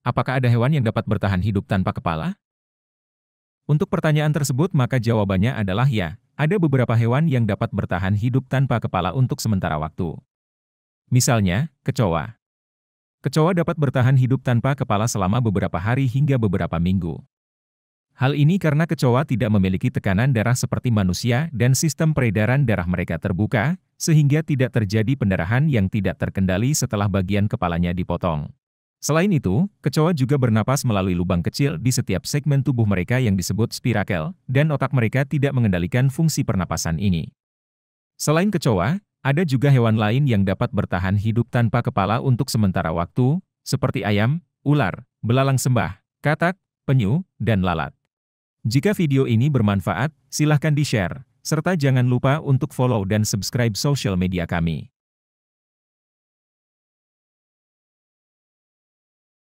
Apakah ada hewan yang dapat bertahan hidup tanpa kepala? Untuk pertanyaan tersebut maka jawabannya adalah ya, ada beberapa hewan yang dapat bertahan hidup tanpa kepala untuk sementara waktu. Misalnya, kecoa. Kecoa dapat bertahan hidup tanpa kepala selama beberapa hari hingga beberapa minggu. Hal ini karena kecoa tidak memiliki tekanan darah seperti manusia dan sistem peredaran darah mereka terbuka, sehingga tidak terjadi pendarahan yang tidak terkendali setelah bagian kepalanya dipotong. Selain itu, kecoa juga bernapas melalui lubang kecil di setiap segmen tubuh mereka yang disebut spirakel, dan otak mereka tidak mengendalikan fungsi pernapasan ini. Selain kecoa, ada juga hewan lain yang dapat bertahan hidup tanpa kepala untuk sementara waktu, seperti ayam, ular, belalang sembah, katak, penyu, dan lalat. Jika video ini bermanfaat, silahkan di-share, serta jangan lupa untuk follow dan subscribe social media kami.